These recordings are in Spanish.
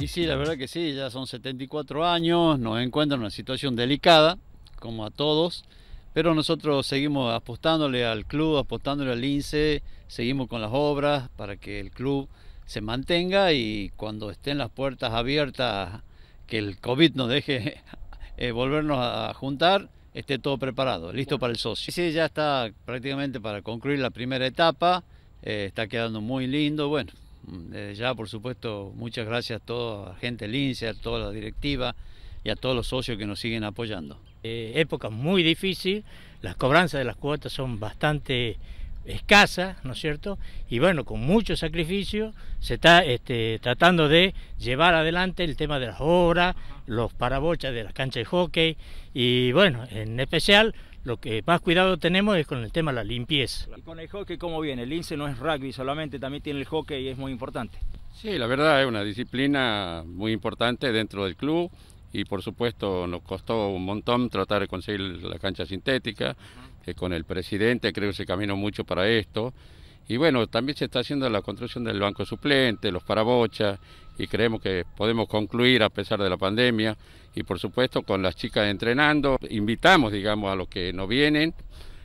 Y sí, la verdad que sí, ya son 74 años, nos encuentran en una situación delicada, como a todos, pero nosotros seguimos apostándole al club, apostándole al INSE, seguimos con las obras para que el club se mantenga y cuando estén las puertas abiertas, que el COVID nos deje eh, volvernos a juntar, esté todo preparado, listo para el socio. Sí, ya está prácticamente para concluir la primera etapa, eh, está quedando muy lindo, bueno, ya, por supuesto, muchas gracias a toda la gente Lince, a toda la directiva y a todos los socios que nos siguen apoyando. Eh, época muy difícil, las cobranzas de las cuotas son bastante escasas, ¿no es cierto? Y bueno, con mucho sacrificio se está este, tratando de llevar adelante el tema de las obras, los parabochas de las canchas de hockey y bueno, en especial lo que más cuidado tenemos es con el tema de la limpieza. ¿Y con el hockey cómo viene? El lince no es rugby solamente, también tiene el hockey y es muy importante. Sí, la verdad es una disciplina muy importante dentro del club y por supuesto nos costó un montón tratar de conseguir la cancha sintética. Eh, con el presidente creo que se caminó mucho para esto. Y bueno, también se está haciendo la construcción del banco suplente, los parabochas, y creemos que podemos concluir a pesar de la pandemia. Y por supuesto, con las chicas entrenando, invitamos, digamos, a los que no vienen,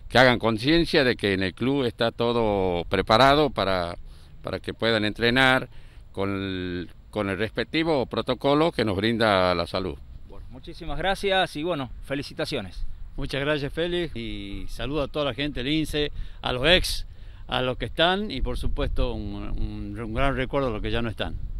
que hagan conciencia de que en el club está todo preparado para, para que puedan entrenar con el, respectivo protocolo que nos brinda la salud. muchísimas gracias y bueno, felicitaciones. Muchas gracias Félix y saludo a toda la gente del INSE, a los ex a los que están y por supuesto un, gran recuerdo a los que ya no están.